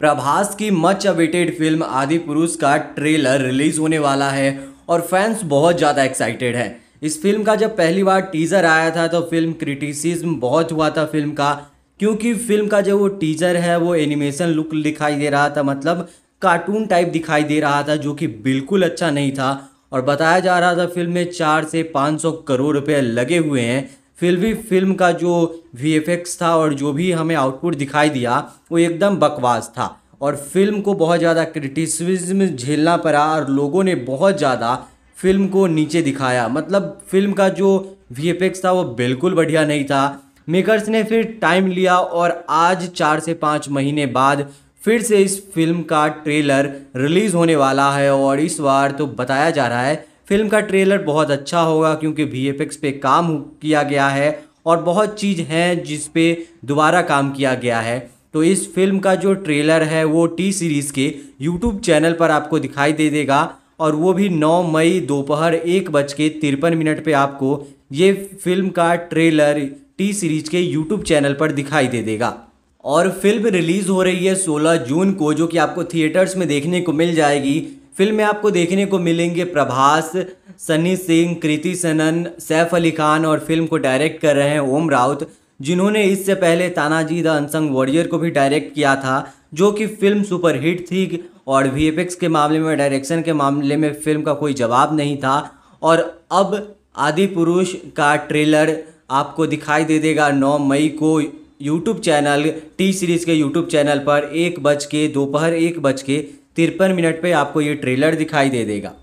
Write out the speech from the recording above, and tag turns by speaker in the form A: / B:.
A: प्रभास की much awaited film आदि पुरुष का ट्रेलर रिलीज होने वाला है और फैंस बहुत ज़्यादा एक्साइटेड है इस फिल्म का जब पहली बार टीज़र आया था तो फिल्म क्रिटिसिज्म बहुत हुआ था फिल्म का क्योंकि फिल्म का जो वो टीज़र है वो एनिमेशन लुक दिखाई दे रहा था मतलब कार्टून टाइप दिखाई दे रहा था जो कि बिल्कुल अच्छा नहीं था और बताया जा रहा था फिल्म में चार से पाँच सौ करोड़ रुपये लगे हुए हैं फिर भी फिल्म का जो वी था और जो भी हमें आउटपुट दिखाई दिया वो एकदम बकवास था और फिल्म को बहुत ज़्यादा क्रिटिसिज्म झेलना पड़ा और लोगों ने बहुत ज़्यादा फिल्म को नीचे दिखाया मतलब फिल्म का जो वी था वो बिल्कुल बढ़िया नहीं था मेकर्स ने फिर टाइम लिया और आज चार से पाँच महीने बाद फिर से इस फिल्म का ट्रेलर रिलीज़ होने वाला है और इस बार तो बताया जा रहा है फिल्म का ट्रेलर बहुत अच्छा होगा क्योंकि वी पे काम किया गया है और बहुत चीज़ हैं जिस पे दोबारा काम किया गया है तो इस फिल्म का जो ट्रेलर है वो टी सीरीज़ के यूट्यूब चैनल पर आपको दिखाई दे देगा और वो भी 9 मई दोपहर एक बज के तिरपन मिनट पर आपको ये फिल्म का ट्रेलर टी सीरीज़ के यूट्यूब चैनल पर दिखाई दे देगा और फिल्म रिलीज़ हो रही है 16 जून को जो कि आपको थिएटर्स में देखने को मिल जाएगी फिल्म में आपको देखने को मिलेंगे प्रभास सनी सिंह कृति सनन सैफ अली खान और फिल्म को डायरेक्ट कर रहे हैं ओम राउत जिन्होंने इससे पहले तानाजी द अनसंग वॉरियर को भी डायरेक्ट किया था जो कि फिल्म सुपरहिट थी और वी के मामले में डायरेक्शन के मामले में फिल्म का कोई जवाब नहीं था और अब आदि पुरुष का ट्रेलर आपको दिखाई दे देगा 9 मई को यूट्यूब चैनल टी सीरीज़ के यूट्यूब चैनल पर एक बज के दोपहर एक बज के तिरपन मिनट पे आपको ये ट्रेलर दिखाई दे देगा